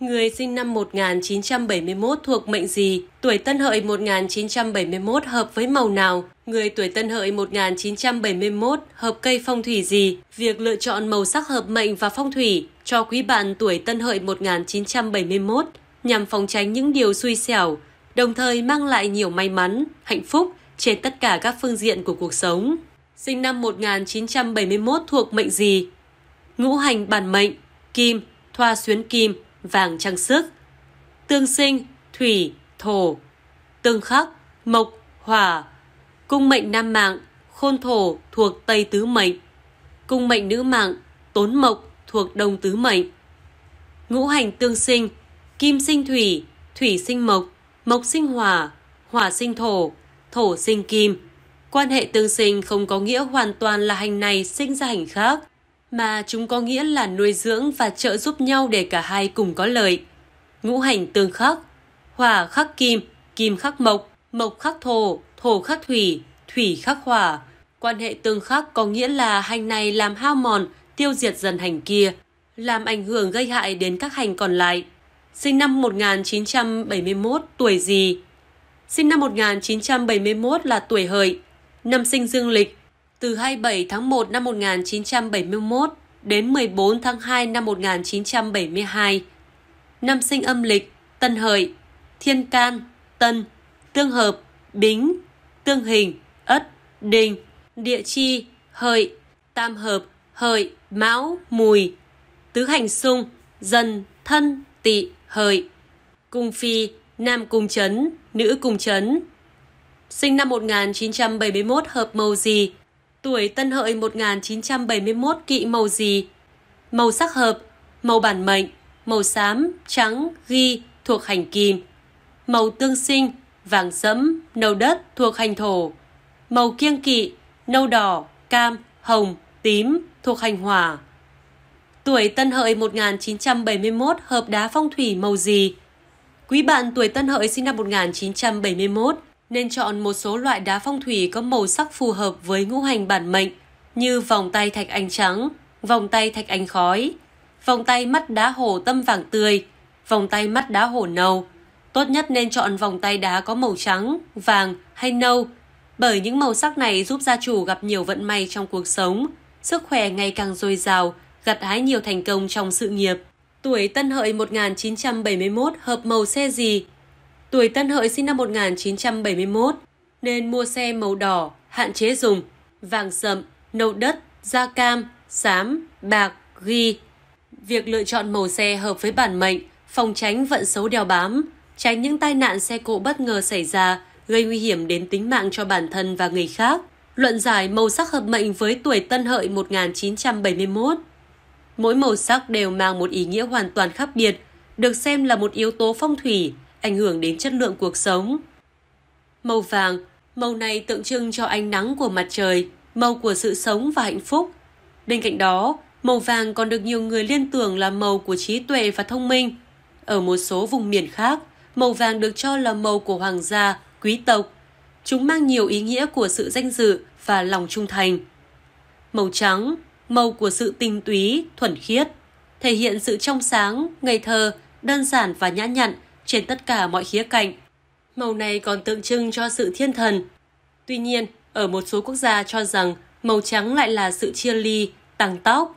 Người sinh năm 1971 thuộc mệnh gì? Tuổi Tân Hợi 1971 hợp với màu nào? Người tuổi Tân Hợi 1971 hợp cây phong thủy gì? Việc lựa chọn màu sắc hợp mệnh và phong thủy cho quý bạn tuổi Tân Hợi 1971 nhằm phòng tránh những điều xui xẻo, đồng thời mang lại nhiều may mắn, hạnh phúc trên tất cả các phương diện của cuộc sống. Sinh năm 1971 thuộc mệnh gì? Ngũ hành bản mệnh, kim, thoa xuyến kim, vàng trang sức. Tương sinh, thủy, thổ. Tương khắc, mộc, hỏa. Cung mệnh nam mạng, khôn thổ thuộc tây tứ mệnh. Cung mệnh nữ mạng, tốn mộc thuộc đông tứ mệnh. Ngũ hành tương sinh, kim sinh thủy, thủy sinh mộc, mộc sinh hỏa, hỏa sinh thổ, thổ sinh kim. Quan hệ tương sinh không có nghĩa hoàn toàn là hành này sinh ra hành khác, mà chúng có nghĩa là nuôi dưỡng và trợ giúp nhau để cả hai cùng có lợi. Ngũ hành tương khắc, hỏa khắc kim, kim khắc mộc, mộc khắc thổ, thổ khắc thủy, thủy khắc hỏa. Quan hệ tương khắc có nghĩa là hành này làm hao mòn, tiêu diệt dần hành kia, làm ảnh hưởng gây hại đến các hành còn lại. Sinh năm 1971, tuổi gì? Sinh năm 1971 là tuổi hợi, năm sinh dương lịch, từ 27 tháng 1 năm 1971 đến 14 tháng 2 năm 1972. Năm sinh âm lịch, Tân Hợi, Thiên Can, Tân, Tương Hợp, Bính, Tương Hình, Ất, Đình, Địa Chi, Hợi, Tam Hợp, Hợi, Mão, Mùi, Tứ Hành xung Dần, Thân, Tỵ, Hợi. Cung Phi, Nam Cung chấn Nữ Cung chấn, Sinh năm 1971 hợp màu gì, Tuổi Tân Hợi 1971 kỵ màu gì? Màu sắc hợp, màu bản mệnh, màu xám, trắng, ghi thuộc hành kim. Màu tương sinh, vàng sẫm, nâu đất thuộc hành thổ. Màu kiêng kỵ, nâu đỏ, cam, hồng, tím thuộc hành hỏa. Tuổi Tân Hợi 1971 hợp đá phong thủy màu gì? Quý bạn tuổi Tân Hợi sinh năm 1971 nên chọn một số loại đá phong thủy có màu sắc phù hợp với ngũ hành bản mệnh như vòng tay thạch anh trắng, vòng tay thạch anh khói, vòng tay mắt đá hổ tâm vàng tươi, vòng tay mắt đá hổ nâu. Tốt nhất nên chọn vòng tay đá có màu trắng, vàng hay nâu bởi những màu sắc này giúp gia chủ gặp nhiều vận may trong cuộc sống, sức khỏe ngày càng dồi dào, gặt hái nhiều thành công trong sự nghiệp. Tuổi Tân Hợi 1971 hợp màu xe gì Tuổi Tân Hợi sinh năm 1971 nên mua xe màu đỏ, hạn chế dùng, vàng sậm, nâu đất, da cam, xám, bạc, ghi. Việc lựa chọn màu xe hợp với bản mệnh, phòng tránh vận xấu đeo bám, tránh những tai nạn xe cộ bất ngờ xảy ra gây nguy hiểm đến tính mạng cho bản thân và người khác. Luận giải màu sắc hợp mệnh với tuổi Tân Hợi 1971. Mỗi màu sắc đều mang một ý nghĩa hoàn toàn khác biệt, được xem là một yếu tố phong thủy ảnh hưởng đến chất lượng cuộc sống. Màu vàng, màu này tượng trưng cho ánh nắng của mặt trời, màu của sự sống và hạnh phúc. Bên cạnh đó, màu vàng còn được nhiều người liên tưởng là màu của trí tuệ và thông minh. Ở một số vùng miền khác, màu vàng được cho là màu của hoàng gia, quý tộc. Chúng mang nhiều ý nghĩa của sự danh dự và lòng trung thành. Màu trắng, màu của sự tinh túy, thuần khiết, thể hiện sự trong sáng, ngây thơ, đơn giản và nhã nhặn – trên tất cả mọi khía cạnh. Màu này còn tượng trưng cho sự thiên thần. Tuy nhiên, ở một số quốc gia cho rằng màu trắng lại là sự chia ly, tăng tóc.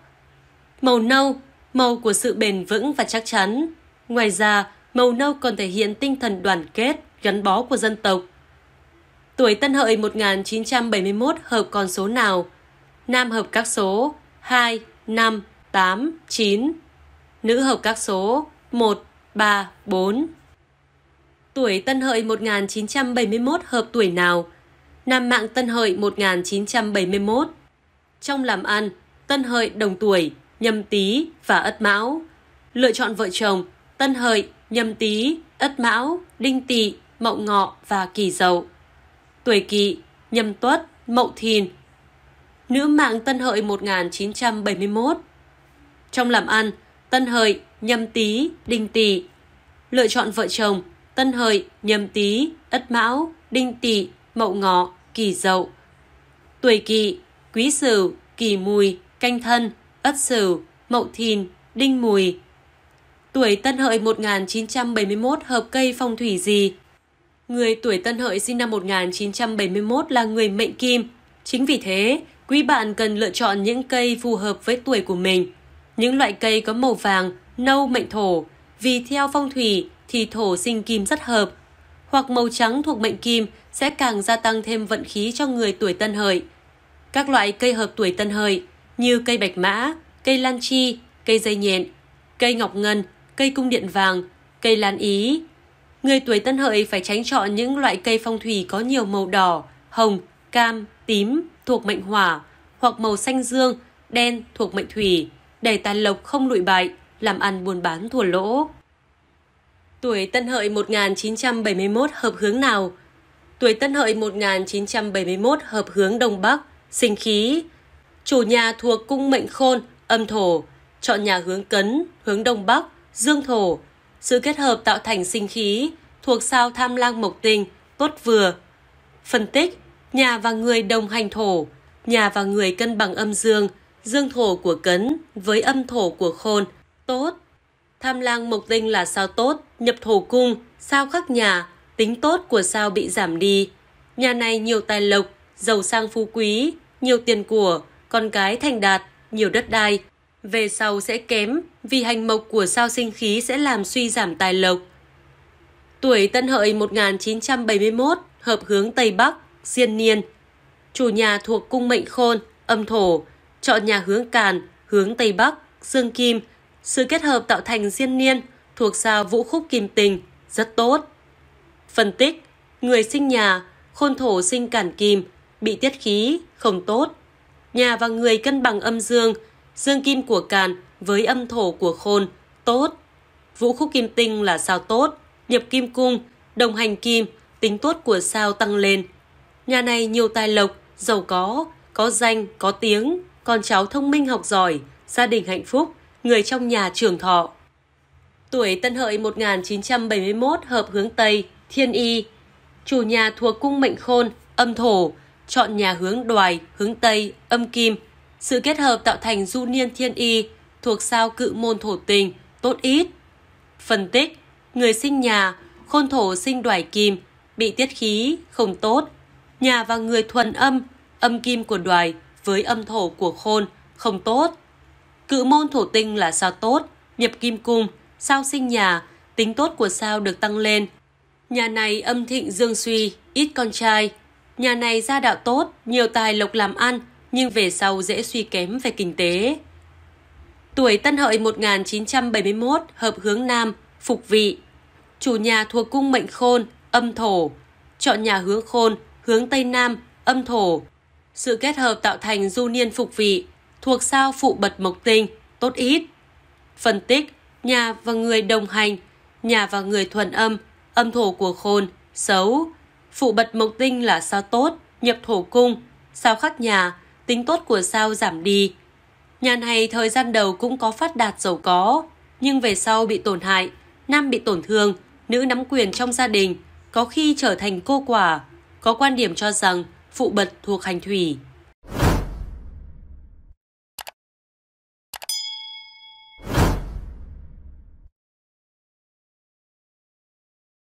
Màu nâu, màu của sự bền vững và chắc chắn. Ngoài ra, màu nâu còn thể hiện tinh thần đoàn kết, gắn bó của dân tộc. Tuổi Tân Hợi 1971 hợp con số nào? Nam hợp các số 2, 5, 8, 9. Nữ hợp các số 1, 3, 4. Tuổi Tân Hợi 1971 hợp tuổi nào? Nam mạng Tân Hợi 1971. Trong làm ăn, Tân Hợi đồng tuổi, Nhâm Tý và Ất Mão. Lựa chọn vợ chồng, Tân Hợi, Nhâm Tý, Ất Mão, Đinh Tỵ, Mậu Ngọ và Kỷ Dậu. Tuổi Kỵ, Nhâm Tuất, Mậu Thìn. Nữ mạng Tân Hợi 1971. Trong làm ăn, Tân Hợi, Nhâm Tý, Đinh Tỵ. Lựa chọn vợ chồng, Tân Hợi, Nhâm Tý, Ất Mão, Đinh Tỵ, Mậu Ngọ, Kỷ Dậu. Tuổi Kỵ, Quý Sửu, Kỷ Mùi, Canh Thân, Ất Sửu, Mậu Thìn, Đinh Mùi. Tuổi Tân Hợi 1971 hợp cây phong thủy gì? Người tuổi Tân Hợi sinh năm 1971 là người mệnh kim. Chính vì thế, quý bạn cần lựa chọn những cây phù hợp với tuổi của mình. Những loại cây có màu vàng, nâu mệnh thổ, vì theo phong thủy, thì thổ sinh kim rất hợp. Hoặc màu trắng thuộc mệnh kim sẽ càng gia tăng thêm vận khí cho người tuổi tân hợi. Các loại cây hợp tuổi tân hợi như cây bạch mã, cây lan chi, cây dây nhện, cây ngọc ngân, cây cung điện vàng, cây lan ý. Người tuổi tân hợi phải tránh chọn những loại cây phong thủy có nhiều màu đỏ, hồng, cam, tím thuộc mệnh hỏa hoặc màu xanh dương, đen thuộc mệnh thủy để tài lộc không lụi bại, làm ăn buôn bán thua lỗ. Tuổi Tân Hợi 1971 hợp hướng nào? Tuổi Tân Hợi 1971 hợp hướng Đông Bắc, sinh khí. Chủ nhà thuộc cung mệnh khôn, âm thổ. Chọn nhà hướng cấn, hướng Đông Bắc, dương thổ. Sự kết hợp tạo thành sinh khí, thuộc sao tham lang mộc tinh, tốt vừa. Phân tích, nhà và người đồng hành thổ, nhà và người cân bằng âm dương, dương thổ của cấn với âm thổ của khôn, tốt. Tham lang mộc tinh là sao tốt, nhập thổ cung, sao khắc nhà, tính tốt của sao bị giảm đi. Nhà này nhiều tài lộc, giàu sang phú quý, nhiều tiền của, con cái thành đạt, nhiều đất đai. Về sau sẽ kém vì hành mộc của sao sinh khí sẽ làm suy giảm tài lộc. Tuổi Tân Hợi 1971, hợp hướng Tây Bắc, diên niên. Chủ nhà thuộc cung mệnh khôn, âm thổ, chọn nhà hướng càn, hướng Tây Bắc, dương kim – sự kết hợp tạo thành diên niên thuộc ra vũ khúc kim tình rất tốt. Phân tích, người sinh nhà, khôn thổ sinh cản kim, bị tiết khí, không tốt. Nhà và người cân bằng âm dương, dương kim của càn với âm thổ của khôn, tốt. Vũ khúc kim tinh là sao tốt, nhập kim cung, đồng hành kim, tính tốt của sao tăng lên. Nhà này nhiều tài lộc, giàu có, có danh, có tiếng, con cháu thông minh học giỏi, gia đình hạnh phúc, người trong nhà trường thọ. Tuổi Tân Hợi 1971 hợp hướng Tây, Thiên Y, chủ nhà thuộc cung mệnh khôn, âm thổ, chọn nhà hướng đoài, hướng Tây, âm kim. Sự kết hợp tạo thành du niên thiên y thuộc sao cự môn thổ tình, tốt ít. Phân tích, người sinh nhà, khôn thổ sinh đoài kim, bị tiết khí, không tốt. Nhà và người thuần âm, âm kim của đoài với âm thổ của khôn, không tốt. Cự môn thổ tinh là sao tốt, nhập kim cung, sao sinh nhà, tính tốt của sao được tăng lên. Nhà này âm thịnh dương suy, ít con trai. Nhà này gia đạo tốt, nhiều tài lộc làm ăn, nhưng về sau dễ suy kém về kinh tế. Tuổi Tân Hợi 1971, hợp hướng Nam, phục vị. Chủ nhà thuộc cung mệnh khôn, âm thổ. Chọn nhà hướng khôn, hướng Tây Nam, âm thổ. Sự kết hợp tạo thành du niên phục vị, thuộc sao phụ bật mộc tinh, tốt ít. Phân tích, nhà và người đồng hành, nhà và người thuần âm, âm thổ của khôn, xấu. Phụ bật mộc tinh là sao tốt, nhập thổ cung, sao khắc nhà, tính tốt của sao giảm đi. Nhà này thời gian đầu cũng có phát đạt giàu có, nhưng về sau bị tổn hại, nam bị tổn thương, nữ nắm quyền trong gia đình, có khi trở thành cô quả. Có quan điểm cho rằng phụ bật thuộc hành thủy.